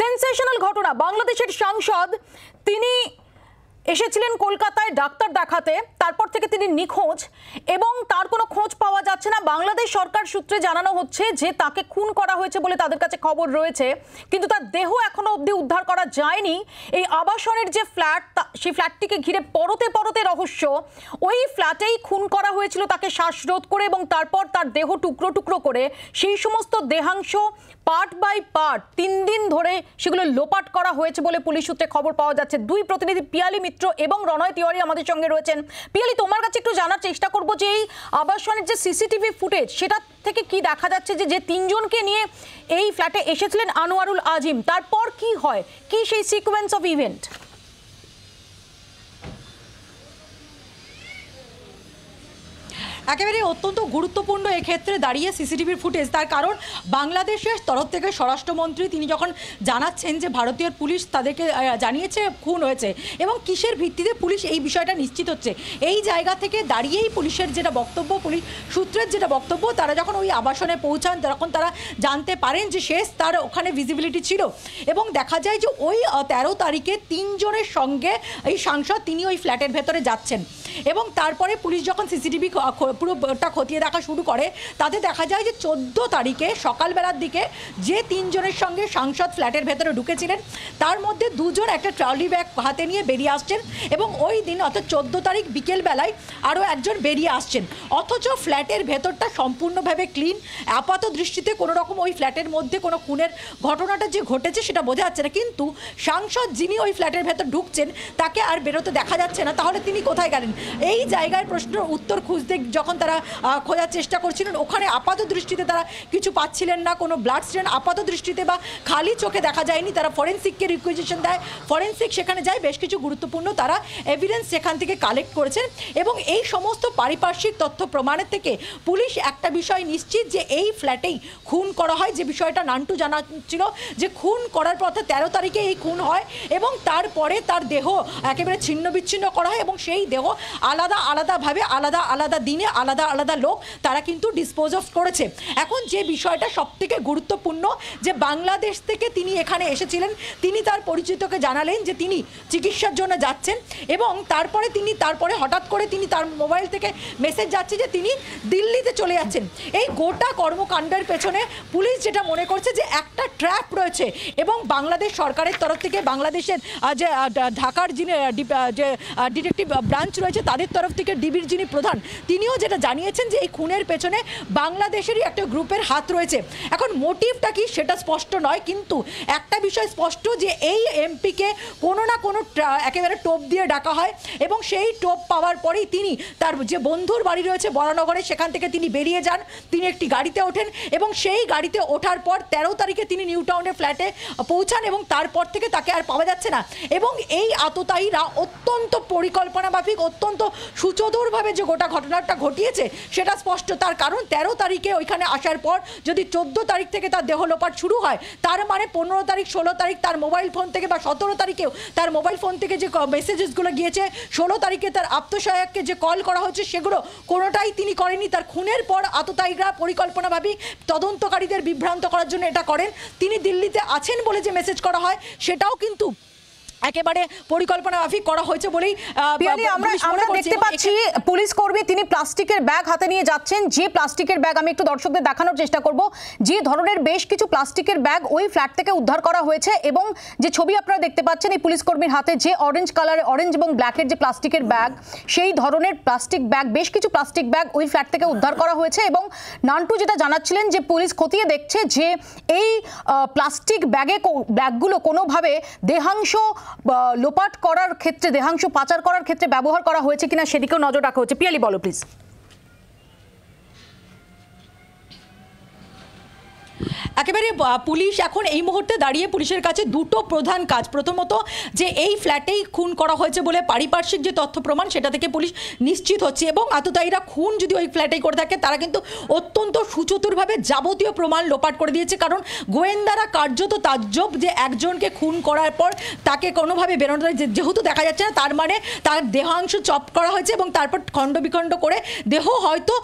Sensational ঘটনা বাংলাদেশের সাংসদ তিনি এসেছিলেন কলকাতায় ডাক্তার দেখাতে তারপর থেকে তিনি নিখোঁজ এবং তার কোনো খোঁজ পাওয়া যাচ্ছে না বাংলাদেশ সরকার সূত্রে জানানো হচ্ছে যে তাকে খুন করা হয়েছে বলে তাদের কাছে খবর রয়েছে কিন্তু তার দেহ এখনও অবধি উদ্ধার করা যায়নি এই আবাসনের যে ফ্ল্যাট সেই ফ্ল্যাটটিকে ঘিরে পরতে পরতে রহস্য ওই ফ্ল্যাটেই খুন করা হয়েছিল তাকে শ্বাসরোধ করে এবং তারপর তার দেহ টুকরো টুকরো করে সেই সমস্ত দেহাংশ পার্ট বাই পার্ট তিন দিন ধরে সেগুলো লোপাট করা হয়েছে বলে পুলিশ সূত্রে খবর পাওয়া যাচ্ছে দুই প্রতিনিধি পিয়ালি মিত্র মিত্র এবং রণয় তিওয়ারি আমাদের সঙ্গে রয়েছেন পিয়ালি তোমার কাছে একটু জানার চেষ্টা করব যে এই আবাসনের যে সিসিটিভি ফুটেজ সেটা থেকে কি দেখা যাচ্ছে যে যে তিনজনকে নিয়ে এই ফ্ল্যাটে এসেছিলেন আনোয়ারুল আজিম তারপর কি হয় কি সেই সিকোয়েন্স অফ ইভেন্ট একেবারে অত্যন্ত গুরুত্বপূর্ণ এক্ষেত্রে দাঁড়িয়ে সিসিটিভির ফুটেজ তার কারণ বাংলাদেশের তরফ থেকে স্বরাষ্ট্রমন্ত্রী তিনি যখন জানাচ্ছেন যে ভারতীয় পুলিশ তাদেরকে জানিয়েছে খুন হয়েছে এবং কিসের ভিত্তিতে পুলিশ এই বিষয়টা নিশ্চিত হচ্ছে এই জায়গা থেকে দাঁড়িয়েই পুলিশের যেটা বক্তব্য পুলিশ সূত্রের যেটা বক্তব্য তারা যখন ওই আবাসনে পৌঁছান তখন তারা জানতে পারেন যে শেষ তার ওখানে ভিজিবিলিটি ছিল এবং দেখা যায় যে ওই তেরো তারিখে তিনজনের সঙ্গে এই সাংসদ তিনি ওই ফ্ল্যাটের ভেতরে যাচ্ছেন এবং তারপরে পুলিশ যখন সিসিটিভি পুরোটা খতিয়ে দেখা শুরু করে তাতে দেখা যায় যে চোদ্দ তারিখে সকালবেলার দিকে যে তিনজনের সঙ্গে সাংসদ ফ্ল্যাটের ভেতরে ঢুকেছিলেন তার মধ্যে দুজন একটা ট্রলি ব্যাগ হাতে নিয়ে বেরিয়ে আসছেন এবং ওই দিন অর্থাৎ চোদ্দ তারিখ বিকেলবেলায় আরও একজন বেরিয়ে আসছেন অথচ ফ্ল্যাটের ভেতরটা সম্পূর্ণভাবে ক্লিন আপাত দৃষ্টিতে কোনো রকম ওই ফ্ল্যাটের মধ্যে কোনো খুনের ঘটনাটা যে ঘটেছে সেটা বোঝা যাচ্ছে না কিন্তু সাংসদ যিনি ওই ফ্ল্যাটের ভেতর ঢুকছেন তাকে আর বেরোতে দেখা যাচ্ছে না তাহলে তিনি কোথায় গেলেন এই জায়গায় প্রশ্নের উত্তর খুঁজতে যখন তখন তারা খোঁজার চেষ্টা করছিলেন ওখানে আপাত দৃষ্টিতে তারা কিছু পাচ্ছিলেন না কোনো ব্লাড স্ট্রেন আপাত দৃষ্টিতে বা খালি চোখে দেখা যায়নি তারা ফরেন্সিককে রিকুইজিশন দেয় ফরেন্সিক সেখানে যায় বেশ কিছু গুরুত্বপূর্ণ তারা এভিডেন্স সেখান থেকে কালেক্ট করেছেন এবং এই সমস্ত পারিপার্শ্বিক তথ্য প্রমাণের থেকে পুলিশ একটা বিষয় নিশ্চিত যে এই ফ্ল্যাটেই খুন করা হয় যে বিষয়টা নান্টু ছিল যে খুন করার পথে তেরো তারিখে এই খুন হয় এবং তারপরে তার দেহ একেবারে ছিন্ন বিচ্ছিন্ন করা হয় এবং সেই দেহ আলাদা আলাদাভাবে আলাদা আলাদা দিনে আলাদা আলাদা লোক তারা কিন্তু ডিসপোজ অফ করেছে এখন যে বিষয়টা সবথেকে গুরুত্বপূর্ণ যে বাংলাদেশ থেকে তিনি এখানে এসেছিলেন তিনি তার পরিচিতকে জানালেন যে তিনি চিকিৎসার জন্য যাচ্ছেন এবং তারপরে তিনি তারপরে হঠাৎ করে তিনি তার মোবাইল থেকে মেসেজ যাচ্ছে যে তিনি দিল্লিতে চলে যাচ্ছেন এই গোটা কর্মকাণ্ডের পেছনে পুলিশ যেটা মনে করছে যে একটা ট্র্যাপ রয়েছে এবং বাংলাদেশ সরকারের তরফ থেকে বাংলাদেশের যে ঢাকার যিনি যে ডিটেকটিভ ব্রাঞ্চ রয়েছে তাদের তরফ থেকে ডিবির যিনি প্রধান তিনিও যেটা জানিয়েছেন যে এই খুনের পেছনে বাংলাদেশেরই একটা গ্রুপের হাত রয়েছে এখন মোটিভটা কি সেটা স্পষ্ট নয় কিন্তু একটা বিষয় স্পষ্ট যে এই এমপিকে কোনো না কোনো একেবারে টোপ দিয়ে ডাকা হয় এবং সেই টোপ পাওয়ার পরেই তিনি তার যে বন্ধুর বাড়ি রয়েছে বরানগরে সেখান থেকে তিনি বেরিয়ে যান তিনি একটি গাড়িতে ওঠেন এবং সেই গাড়িতে ওঠার পর তেরো তারিখে তিনি নিউ টাউনের ফ্ল্যাটে পৌঁছান এবং তারপর থেকে তাকে আর পাওয়া যাচ্ছে না এবং এই আততায়ীরা অত্যন্ত পরিকল্পনা মাফিক অত্যন্ত সুচদুরভাবে যে গোটা ঘটনাটা ঘটিয়েছে সেটা স্পষ্ট তার কারণ ১৩ তারিখে ওইখানে আসার পর যদি ১৪ তারিখ থেকে তার দেহলোপাট শুরু হয় তার মানে পনেরো তারিখ ষোলো তারিখ তার মোবাইল ফোন থেকে বা সতেরো তারিখেও তার মোবাইল ফোন থেকে যে মেসেজেসগুলো গিয়েছে ষোলো তারিখে তার আত্মসহায়ককে যে কল করা হচ্ছে সেগুলো কোনোটাই তিনি করেনি তার খুনের পর আততায়ীরা পরিকল্পনাভাবেই তদন্তকারীদের বিভ্রান্ত করার জন্য এটা করেন তিনি দিল্লিতে আছেন বলে যে মেসেজ করা হয় সেটাও কিন্তু একেবারে পরিকল্পনা মাফিক করা হয়েছে বলেই আমরা আমরা দেখতে পাচ্ছি পুলিশ কর্মী তিনি প্লাস্টিকের ব্যাগ হাতে নিয়ে যাচ্ছেন যে প্লাস্টিকের ব্যাগ আমি একটু দর্শকদের দেখানোর চেষ্টা করব যে ধরনের বেশ কিছু প্লাস্টিকের ব্যাগ ওই ফ্ল্যাট থেকে উদ্ধার করা হয়েছে এবং যে ছবি আপনারা দেখতে পাচ্ছেন এই পুলিশ কর্মীর হাতে যে অরেঞ্জ কালারের অরেঞ্জ এবং ব্ল্যাকের যে প্লাস্টিকের ব্যাগ সেই ধরনের প্লাস্টিক ব্যাগ বেশ কিছু প্লাস্টিক ব্যাগ ওই ফ্ল্যাট থেকে উদ্ধার করা হয়েছে এবং নান্টু যেটা জানাচ্ছিলেন যে পুলিশ খতিয়ে দেখছে যে এই প্লাস্টিক ব্যাগে ব্যাগগুলো কোনোভাবে দেহাংশ লোপাট করার ক্ষেত্রে দেহাংশ পাচার করার ক্ষেত্রে ব্যবহার করা হয়েছে কিনা সেদিকেও নজর রাখা হচ্ছে পিয়ালি বলো প্লিজ একেবারে পুলিশ এখন এই মুহূর্তে দাঁড়িয়ে পুলিশের কাছে দুটো প্রধান কাজ প্রথমত যে এই ফ্ল্যাটেই খুন করা হয়েছে বলে পারিপার্শ্বিক যে তথ্য প্রমাণ সেটা থেকে পুলিশ নিশ্চিত হচ্ছে এবং আততায়ীরা খুন যদি ওই ফ্ল্যাটেই করে থাকে তারা কিন্তু অত্যন্ত সুচতুরভাবে যাবতীয় প্রমাণ লোপাট করে দিয়েছে কারণ গোয়েন্দারা কার্যত তাজ্জব যে একজনকে খুন করার পর তাকে কোনোভাবে বেরোনো যেহেতু দেখা যাচ্ছে না তার মানে তার দেহাংশ চপ করা হয়েছে এবং তারপর খণ্ড বিখণ্ড করে দেহ হয়তো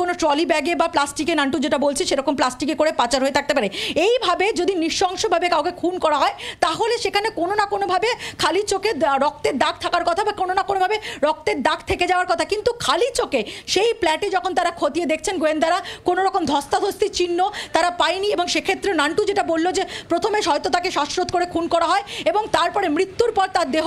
কোনো ট্রলি ব্যাগে বা প্লাস্টিকে নান্টু যেটা বলছে সেরকম প্লাস্টিকে করে পাচার হয়ে থাকতে পারে পারে এইভাবে যদি নৃশংসভাবে কাউকে খুন করা হয় তাহলে সেখানে কোনো না কোনোভাবে খালি চোখে রক্তের দাগ থাকার কথা বা কোনো না কোনোভাবে রক্তের দাগ থেকে যাওয়ার কথা কিন্তু খালি চোখে সেই ফ্ল্যাটে যখন তারা খতিয়ে দেখছেন গোয়েন্দারা কোনো রকম ধস্তাধস্তির চিহ্ন তারা পায়নি এবং সেক্ষেত্রে নান্টু যেটা বললো যে প্রথমে হয়তো তাকে শ্বাসরোধ করে খুন করা হয় এবং তারপরে মৃত্যুর পর তার দেহ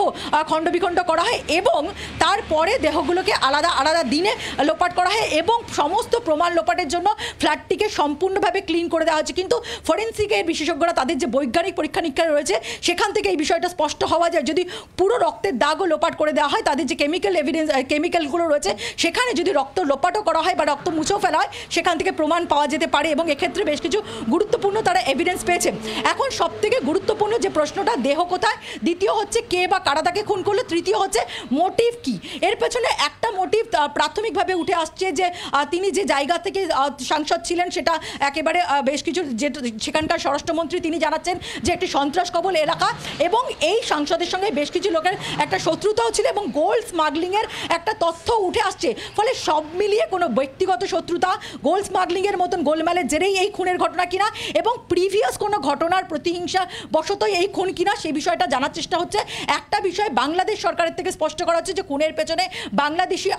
খণ্ডবিখণ্ড করা হয় এবং তারপরে দেহগুলোকে আলাদা আলাদা দিনে লোপাট করা হয় এবং সমস্ত প্রমাণ লোপাটের জন্য ফ্ল্যাটটিকে সম্পূর্ণভাবে ক্লিন করে দেওয়া হচ্ছে কিন্তু ফরেন্সিকের বিশেষজ্ঞরা তাদের যে বৈজ্ঞানিক পরীক্ষা নিরীক্ষা রয়েছে সেখান থেকে এই বিষয়টা স্পষ্ট হওয়া যায় যদি পুরো রক্তের দাগও লোপাট করে দেওয়া হয় তাদের যে কেমিক্যাল এভিডেন্স কেমিক্যালগুলো রয়েছে সেখানে যদি রক্ত লোপাটও করা হয় বা রক্ত মুছেও ফেলা হয় সেখান থেকে প্রমাণ পাওয়া যেতে পারে এবং এক্ষেত্রে বেশ কিছু গুরুত্বপূর্ণ তারা এভিডেন্স পেয়েছে এখন সবথেকে গুরুত্বপূর্ণ যে প্রশ্নটা দেহ কোথায় দ্বিতীয় হচ্ছে কে বা কারা তাকে খুন করলো তৃতীয় হচ্ছে মোটিভ কি এর পেছনে একটা মোটিভ প্রাথমিকভাবে উঠে আসছে যে তিনি যে জায়গা থেকে সাংসদ ছিলেন সেটা একেবারে বেশ কিছু যে সেখানকার স্বরাষ্ট্রমন্ত্রী তিনি জানাচ্ছেন যে একটি সন্ত্রাস কবল এলাকা এবং এই সাংসদের সঙ্গে বেশ কিছু লোকের একটা শত্রুতাও ছিল এবং গোল্ড স্মাগলিংয়ের একটা তথ্য উঠে আসছে ফলে সব মিলিয়ে কোনো ব্যক্তিগত শত্রুতা গোল্ড স্মাগলিংয়ের মতন গোলমালের জেরেই এই খুনের ঘটনা কিনা এবং প্রিভিয়াস কোনো ঘটনার প্রতিহিংসা বশত এই খুন কিনা সেই বিষয়টা জানার চেষ্টা হচ্ছে একটা বিষয় বাংলাদেশ সরকারের থেকে স্পষ্ট করা হচ্ছে যে খুনের পেছনে বাংলাদেশি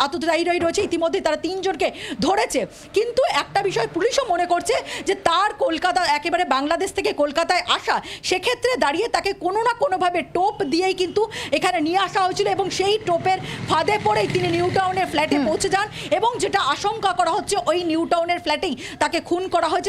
রয়ে রয়েছে ইতিমধ্যে তারা তিনজনকে ধরেছে কিন্তু একটা বিষয় পুলিশও মনে করছে যে তার কলকাতা কলকাতা একেবারে বাংলাদেশ থেকে কলকাতায় আসা সেক্ষেত্রে দাঁড়িয়ে তাকে কোনো না কোনোভাবে টোপ দিয়েই কিন্তু এখানে নিয়ে আসা হয়েছিল এবং সেই টোপের ফাঁদে পড়েই তিনি নিউ টাউনের ফ্ল্যাটে পৌঁছে যান এবং যেটা আশঙ্কা করা হচ্ছে ওই নিউ টাউনের ফ্ল্যাটেই তাকে খুন করা হয়েছে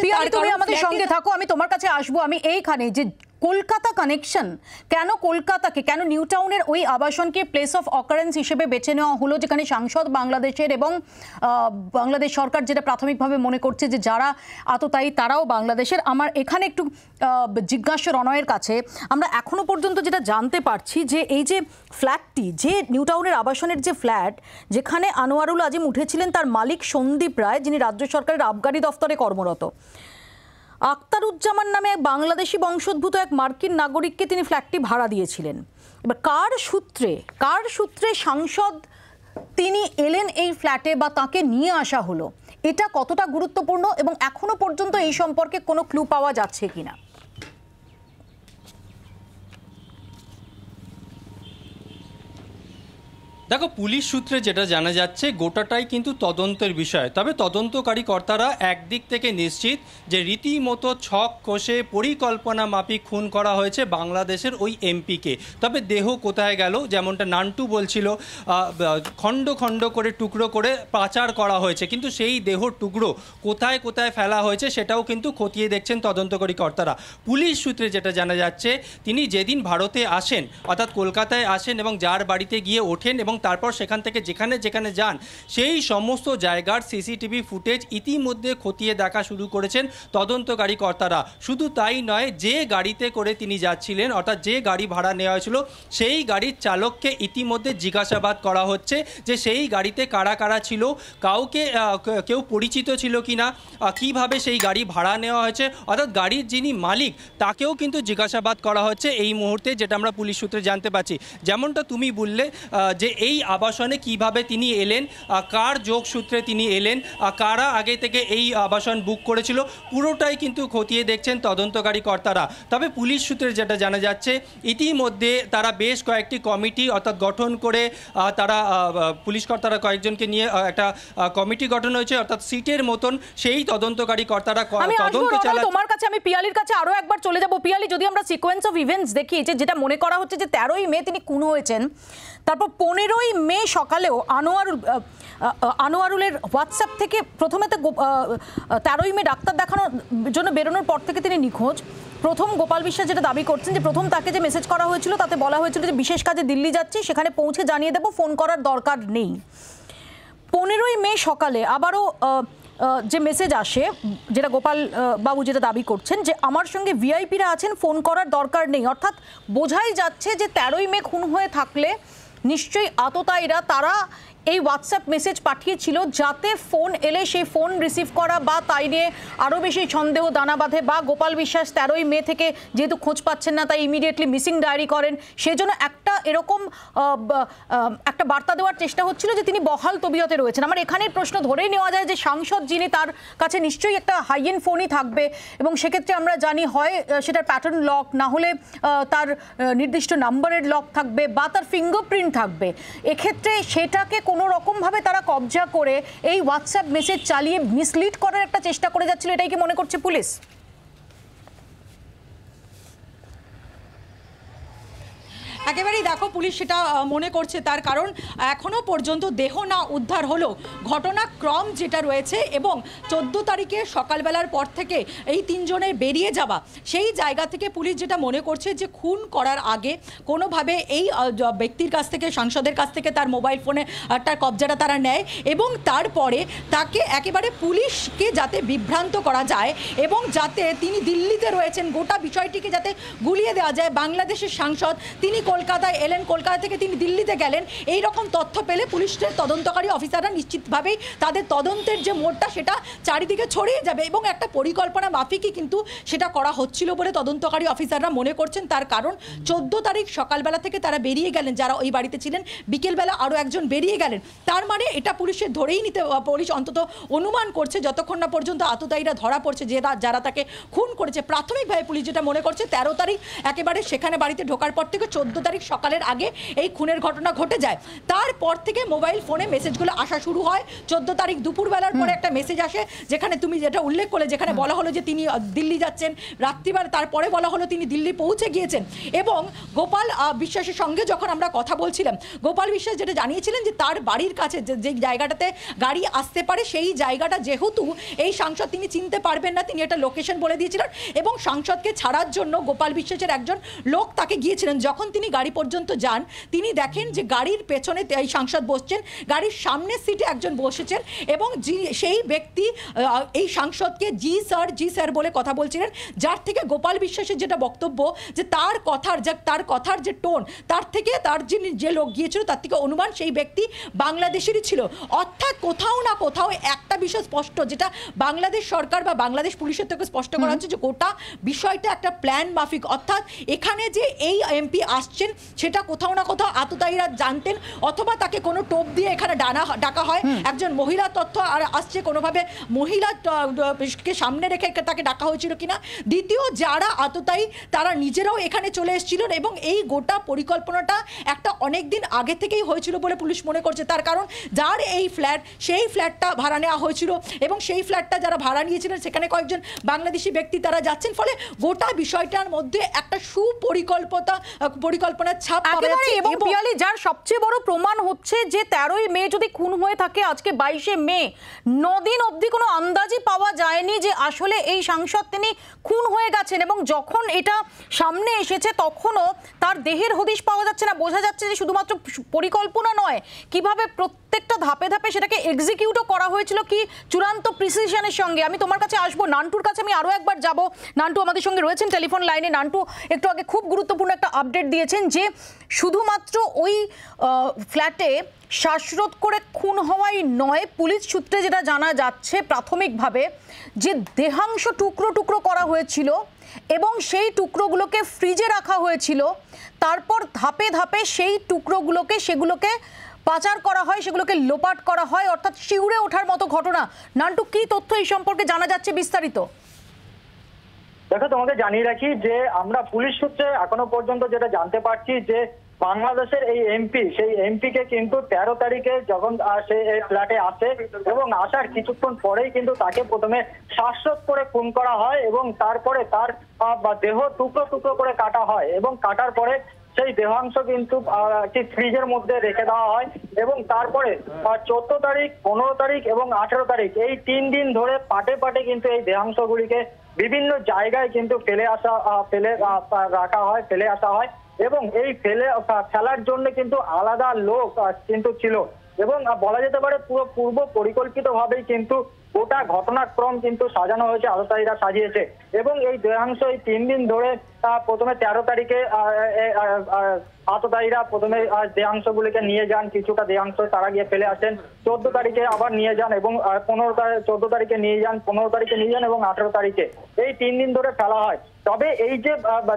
আমাদের সঙ্গে থাকো আমি তোমার কাছে আসবো আমি এইখানে যে কলকাতা কানেকশন কেন কলকাতাকে কেন নিউ টাউনের ওই আবাসনকে প্লেস অফ অকারেন্স হিসেবে বেছে নেওয়া হলো যেখানে সাংসদ বাংলাদেশের এবং বাংলাদেশ সরকার যেটা প্রাথমিকভাবে মনে করছে যে যারা আততায়ী তারাও বাংলাদেশের আমার এখানে একটু জিজ্ঞাসা রণয়ের কাছে আমরা এখনও পর্যন্ত যেটা জানতে পারছি যে এই যে ফ্ল্যাটটি যে নিউ টাউনের আবাসনের যে ফ্ল্যাট যেখানে আনোয়ারুল আজিম উঠেছিলেন তার মালিক সন্দীপ রায় যিনি রাজ্য সরকারের আবগারি দফতরে কর্মরত আক্তারুজ্জামান নামে এক বাংলাদেশি বংশোদ্ভূত এক মার্কিন নাগরিককে তিনি ফ্ল্যাটটি ভাড়া দিয়েছিলেন এবার কার সূত্রে কার সূত্রে সাংসদ তিনি এলেন এই ফ্ল্যাটে বা তাকে নিয়ে আসা হলো এটা কতটা গুরুত্বপূর্ণ এবং এখনও পর্যন্ত এই সম্পর্কে কোনো ক্লু পাওয়া যাচ্ছে কিনা দেখো পুলিশ সূত্রে যেটা জানা যাচ্ছে গোটাটাই কিন্তু তদন্তের বিষয় তবে তদন্তকারী কর্তারা একদিক থেকে নিশ্চিত যে রীতিমতো ছক কষে পরিকল্পনা মাফিক খুন করা হয়েছে বাংলাদেশের ওই এমপিকে তবে দেহ কোথায় গেল যেমনটা নান্টু বলছিল খণ্ড খণ্ড করে টুকরো করে পাচার করা হয়েছে কিন্তু সেই দেহ টুকরো কোথায় কোথায় ফেলা হয়েছে সেটাও কিন্তু খতিয়ে দেখছেন তদন্তকারী কর্তারা পুলিশ সূত্রে যেটা জানা যাচ্ছে তিনি যেদিন ভারতে আসেন অর্থাৎ কলকাতায় আসেন এবং যার বাড়িতে গিয়ে ওঠেন এবং তারপর সেখান থেকে যেখানে যেখানে যান সেই সমস্ত জায়গার সিসিটিভি ফুটেজ ইতিমধ্যে খতিয়ে দেখা শুরু করেছেন তদন্তকারী কর্তারা শুধু তাই নয় যে গাড়িতে করে তিনি যাচ্ছিলেন অর্থাৎ যে গাড়ি ভাড়া নেওয়া হয়েছিল সেই গাড়ির চালককে ইতিমধ্যে জিজ্ঞাসাবাদ করা হচ্ছে যে সেই গাড়িতে কারা কারা ছিল কাউকে কেউ পরিচিত ছিল কি না কীভাবে সেই গাড়ি ভাড়া নেওয়া হয়েছে অর্থাৎ গাড়ির যিনি মালিক তাকেও কিন্তু জিজ্ঞাসাবাদ করা হচ্ছে এই মুহূর্তে যেটা আমরা পুলিশ সূত্রে জানতে পারছি যেমনটা তুমি বললে যে এই এই আবাসনে কিভাবে তিনি এলেন কার যোগসূত্রে তিনি এলেন কারা আগে থেকে এই আবাসন বুক করেছিল পুরোটাই কিন্তু খতিয়ে দেখছেন তদন্তকারী কর্তারা তবে পুলিশ সূত্রে যেটা জানা যাচ্ছে ইতিমধ্যে তারা বেশ কয়েকটি কমিটি অর্থাৎ গঠন করে তারা পুলিশ কর্তারা কয়েকজনকে নিয়ে একটা কমিটি গঠন হয়েছে অর্থাৎ সিটের মতন সেই তদন্তকারী কর্তারা তদন্ত চালা তোমার কাছে আমি পিয়ালির কাছে আরও একবার চলে যাব পিয়ালি যদি আমরা সিকোয়েন্স অফ ইভেন্টস দেখি যে যেটা মনে করা হচ্ছে যে তেরোই মে তিনি খুন হয়েছেন তারপর পনেরোই মে সকালেও আনোয়ারুল আনোয়ারুলের হোয়াটসঅ্যাপ থেকে প্রথমে তো তেরোই মে ডাক্তার দেখানোর জন্য বেরোনোর পর থেকে তিনি নিখোঁজ প্রথম গোপাল বিশ্বাস যেটা দাবি করছেন যে প্রথম তাকে যে মেসেজ করা হয়েছিল তাতে বলা হয়েছিল যে বিশেষ কাজে দিল্লি যাচ্ছি সেখানে পৌঁছে জানিয়ে দেব ফোন করার দরকার নেই পনেরোই মে সকালে আবারও যে মেসেজ আসে যেটা গোপাল বাবু যেটা দাবি করছেন যে আমার সঙ্গে ভিআইপিরা আছেন ফোন করার দরকার নেই অর্থাৎ বোঝাই যাচ্ছে যে তেরোই মে খুন হয়ে থাকলে নিশ্চয়ই আততায়ীরা তারা এই হোয়াটসঅ্যাপ মেসেজ পাঠিয়েছিল যাতে ফোন এলে সেই ফোন রিসিভ করা বা তাই নিয়ে আরও বেশি সন্দেহ দানা বাঁধে বা গোপাল বিশ্বাস তেরোই মে থেকে যেহেতু খোঁজ পাচ্ছেন না তাই ইমিডিয়েটলি মিসিং ডায়েরি করেন সেজন্য একটা এরকম একটা বার্তা দেওয়ার চেষ্টা হচ্ছিল যে তিনি বহাল তবিয়তে রয়েছেন আমার এখানে প্রশ্ন ধরেই নেওয়া যায় যে সাংসদ যিনি তার কাছে নিশ্চয়ই একটা হাইয়েন ফোনই থাকবে এবং সেক্ষেত্রে আমরা জানি হয় সেটার প্যাটার্ন লক না হলে তার নির্দিষ্ট নাম্বারের লক থাকবে বা তার ফিঙ্গারপ্রিন্ট থাকবে এক্ষেত্রে সেটাকে কোনো রকমভাবে তারা কবজা করে এই হোয়াটসঅ্যাপ মেসেজ চালিয়ে মিসলিড করার একটা চেষ্টা করে যাচ্ছিল এটাই কি মনে করছে পুলিশ একেবারেই দেখো পুলিশ সেটা মনে করছে তার কারণ এখনও পর্যন্ত দেহ না উদ্ধার হলো ঘটনাক্রম যেটা রয়েছে এবং চোদ্দ তারিখে সকালবেলার পর থেকে এই তিনজনের বেরিয়ে যাওয়া সেই জায়গা থেকে পুলিশ যেটা মনে করছে যে খুন করার আগে কোনোভাবে এই ব্যক্তির কাছ থেকে সাংসদের কাছ থেকে তার মোবাইল ফোনে তার কবজাটা তারা নেয় এবং তারপরে তাকে একেবারে পুলিশকে যাতে বিভ্রান্ত করা যায় এবং যাতে তিনি দিল্লিতে রয়েছেন গোটা বিষয়টিকে যাতে গুলিয়ে দেওয়া যায় বাংলাদেশের সাংসদ তিনি কলকাতায় এলেন কলকাতা থেকে তিনি দিল্লিতে গেলেন এই রকম তথ্য পেলে পুলিশের তদন্তকারী অফিসাররা নিশ্চিতভাবেই তাদের তদন্তের যে মোড়টা সেটা চারিদিকে ছড়িয়ে যাবে এবং একটা পরিকল্পনা মাফিকই কিন্তু সেটা করা হচ্ছিল বলে তদন্তকারী অফিসাররা মনে করছেন তার কারণ চোদ্দ তারিখ সকালবেলা থেকে তারা বেরিয়ে গেলেন যারা ওই বাড়িতে ছিলেন বিকেলবেলা আরও একজন বেরিয়ে গেলেন তার মানে এটা পুলিশের ধরেই নিতে পুলিশ অন্তত অনুমান করছে যতক্ষণ না পর্যন্ত আততায়ীরা ধরা পড়ছে যে যারা তাকে খুন করেছে প্রাথমিকভাবে পুলিশ যেটা মনে করছে তেরো তারিখ একেবারে সেখানে বাড়িতে ঢোকার পর থেকে চোদ্দ তারিখ সকালের আগে এই খুনের ঘটনা ঘটে যায় তারপর থেকে মোবাইল ফোনে মেসেজগুলো আসা শুরু হয় চোদ্দ তারিখ দুপুরবেলার পরে একটা মেসেজ আসে যেখানে তুমি যেটা উল্লেখ করলে যেখানে বলা হলো যে তিনি দিল্লি যাচ্ছেন রাত্রিবেলা তারপরে বলা হলো তিনি দিল্লি পৌঁছে গিয়েছেন এবং গোপাল বিশ্বাসের সঙ্গে যখন আমরা কথা বলছিলাম গোপাল বিশ্বাস যেটা জানিয়েছিলেন যে তার বাড়ির কাছে যে জায়গাটাতে গাড়ি আসতে পারে সেই জায়গাটা যেহেতু এই সাংসদ তিনি চিনতে পারবেন না তিনি একটা লোকেশন বলে দিয়েছিলেন এবং সাংসদকে ছাড়ার জন্য গোপাল বিশ্বাসের একজন লোক তাকে গিয়েছিলেন যখন তিনি গাড়ি পর্যন্ত যান তিনি দেখেন যে গাড়ির পেছনে এই সাংসদ বসছেন গাড়ির সামনের সিটে একজন বসেছেন এবং সেই ব্যক্তি এই সাংসদকে জি স্যার জি স্যার বলে কথা বলছিলেন যার থেকে গোপাল বিশ্বাসের যেটা বক্তব্য যে তার কথার যে তার কথার যে টোন তার থেকে তার যিনি যে লোক গিয়েছিল তার থেকে অনুমান সেই ব্যক্তি বাংলাদেশেরই ছিল অর্থাৎ কোথাও না কোথাও একটা বিষয় স্পষ্ট যেটা বাংলাদেশ সরকার বা বাংলাদেশ পুলিশের থেকে স্পষ্ট করা হচ্ছে যে গোটা বিষয়টা একটা প্ল্যান মাফিক অর্থাৎ এখানে যে এই এমপি আসছে আসছেন সেটা কোথাও না কোথাও আততায়ীরা জানতেন অথবা তাকে কোনো টোপ দিয়ে এখানে ডানা ডাকা হয় একজন মহিলা তথ্য আর আসছে কোনোভাবে মহিলা কে সামনে রেখে তাকে ডাকা হয়েছিল কিনা দ্বিতীয় যারা আততায়ী তারা নিজেরাও এখানে চলে এসেছিলেন এবং এই গোটা পরিকল্পনাটা একটা অনেক দিন আগে থেকেই হয়েছিল বলে পুলিশ মনে করছে তার কারণ যার এই ফ্ল্যাট সেই ফ্ল্যাটটা ভাড়া নেওয়া হয়েছিল এবং সেই ফ্ল্যাটটা যারা ভাড়া নিয়েছিলেন সেখানে কয়েকজন বাংলাদেশি ব্যক্তি তারা যাচ্ছেন ফলে গোটা বিষয়টার মধ্যে একটা সুপরিকল্পতা পরিকল্পনা পরিকল্পনার ছাপ এবং পিয়ালি যার সবচেয়ে বড় প্রমাণ হচ্ছে যে তেরোই মে যদি খুন হয়ে থাকে আজকে বাইশে মে নদিন অবধি কোনো আন্দাজই পাওয়া যায়নি যে আসলে এই সাংসদ তিনি খুন হয়ে গেছেন এবং যখন এটা সামনে এসেছে তখনও তার দেহের হদিশ পাওয়া যাচ্ছে না বোঝা যাচ্ছে যে শুধুমাত্র পরিকল্পনা নয় কিভাবে প্রত্যেকটা ধাপে ধাপে সেটাকে এক্সিকিউটও করা হয়েছিল কি চূড়ান্ত প্রিসিশনের সঙ্গে আমি তোমার কাছে আসবো নান্টুর কাছে আমি আরও একবার যাব নান্টু আমাদের সঙ্গে রয়েছেন টেলিফোন লাইনে নান্টু একটু আগে খুব গুরুত্বপূর্ণ একটা আপডেট দিয়েছেন বলছেন যে শুধুমাত্র ওই ফ্ল্যাটে শ্বাসরোধ করে খুন হওয়াই নয় পুলিশ সূত্রে যেটা জানা যাচ্ছে প্রাথমিকভাবে যে দেহাংশ টুকরো টুকরো করা হয়েছিল এবং সেই টুকরোগুলোকে ফ্রিজে রাখা হয়েছিল তারপর ধাপে ধাপে সেই টুকরোগুলোকে সেগুলোকে পাচার করা হয় সেগুলোকে লোপাট করা হয় অর্থাৎ শিউরে ওঠার মতো ঘটনা নান্টু কী তথ্য এই সম্পর্কে জানা যাচ্ছে বিস্তারিত দেখো তোমাকে জানিয়ে রাখি যে আমরা পুলিশ সূত্রে এখনো পর্যন্ত যেটা জানতে পারছি যে বাংলাদেশের এই এমপি সেই এমপি কে কিন্তু তেরো তারিখে যখন সে এই ফ্ল্যাটে আসে এবং আসার কিছুক্ষণ পরেই কিন্তু তাকে প্রথমে শ্বাসরোধ করে খুন করা হয় এবং তারপরে তার দেহ টুকরো টুকরো করে কাটা হয় এবং কাটার পরে সেই দেহাংশ কিন্তু একটি ফ্রিজের মধ্যে রেখে দেওয়া হয় এবং তারপরে হ্যাঁ। চোদ্দ তারিখ পনেরো তারিখ এবং আঠেরো তারিখ এই তিন দিন ধরে পাটে পাটে কিন্তু এই দেহাংশগুলিকে বিভিন্ন জায়গায় কিন্তু ফেলে আসা ফেলে রাখা হয় ফেলে আসা হয় এবং এই ফেলে ফেলার জন্য কিন্তু আলাদা লোক কিন্তু ছিল এবং বলা যেতে পারে পুরো পূর্ব পরিকল্পিতভাবেই কিন্তু গোটা ঘটনাক্রম কিন্তু সাজানো হয়েছে আলোচারীরা সাজিয়েছে এবং এই দেহাংশ এই তিন দিন ধরে প্রথমে তেরো তারিখে আততায়ীরা প্রথমে দেয়াংশগুলিকে নিয়ে যান কিছুটা দেহাংশ তারা গিয়ে ফেলে আসেন চোদ্দ তারিখে আবার নিয়ে যান এবং পনেরো চোদ্দ তারিখে নিয়ে যান পনেরো তারিখে নিয়ে যান এবং আঠেরো তারিখে এই তিন দিন ধরে ফেলা হয় তবে এই যে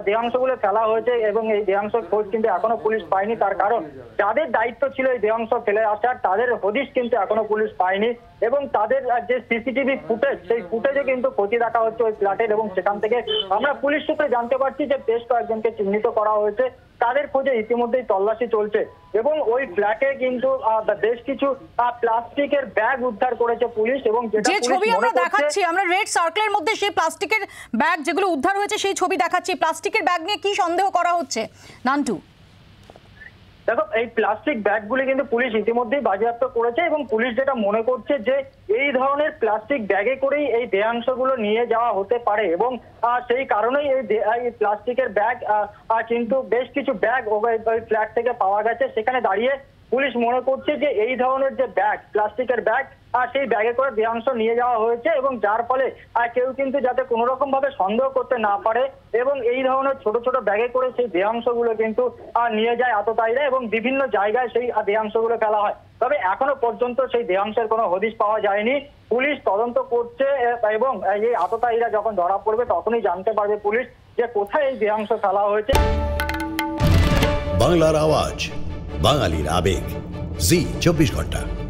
দেহাংশগুলো ফেলা হয়েছে এবং এই দেহাংশ খোঁজ কিন্তু এখনো পুলিশ পায়নি তার কারণ যাদের দায়িত্ব ছিল এই দেহাংশ ফেলে আসার তাদের হদিশ কিন্তু এখনো পুলিশ পায়নি এবং তাদের যে সিসিটিভি ফুটেজ সেই ফুটেজে কিন্তু ক্ষতি দেখা হচ্ছে ওই ফ্ল্যাটের এবং সেখান থেকে আমরা পুলিশ সূত্রে জানতে পারছি যে বেশ কয়েকজনকে চিহ্নিত করা হয়েছে তাদের খোঁজে ইতিমধ্যেই তল্লাশি চলছে এবং ওই ফ্ল্যাটে কিন্তু বেশ কিছু প্লাস্টিকের ব্যাগ উদ্ধার করেছে পুলিশ এবং যে ছবি আমরা দেখাচ্ছি আমরা রেড সার্কেলের মধ্যে সেই প্লাস্টিকের ব্যাগ যেগুলো উদ্ধার হয়েছে সেই ছবি দেখাচ্ছি প্লাস্টিকের ব্যাগ নিয়ে কি সন্দেহ করা হচ্ছে নান্টু দেখো এই প্লাস্টিক ব্যাগগুলি কিন্তু পুলিশ ইতিমধ্যেই বাজেয়াপ্ত করেছে এবং পুলিশ যেটা মনে করছে যে এই ধরনের প্লাস্টিক ব্যাগে করেই এই দেহাংশগুলো নিয়ে যাওয়া হতে পারে এবং সেই কারণেই এই প্লাস্টিকের ব্যাগ কিন্তু বেশ কিছু ব্যাগ ফ্ল্যাট থেকে পাওয়া গেছে সেখানে দাঁড়িয়ে পুলিশ মনে করছে যে এই ধরনের যে ব্যাগ প্লাস্টিকের ব্যাগ আর সেই ব্যাগে করে দেহাংশ নিয়ে যাওয়া হয়েছে এবং যার ফলে আর কেউ কিন্তু যাতে কোনো রকম ভাবে সন্দেহ করতে না পারে এবং এই ধরনের ছোট ছোট ব্যাগে করে সেই দেহাংশগুলো কিন্তু নিয়ে যায় আততায়ীরা এবং বিভিন্ন জায়গায় সেই গুলো ফেলা হয় তবে এখনো পর্যন্ত সেই দেহাংশের কোনো হদিশ পাওয়া যায়নি পুলিশ তদন্ত করছে এবং এই আততায়ীরা যখন ধরা পড়বে তখনই জানতে পারবে পুলিশ যে কোথায় এই দেহাংশ ফেলা হয়েছে বাংলার আওয়াজ বাঙালির আবেগ জি চব্বিশ ঘন্টা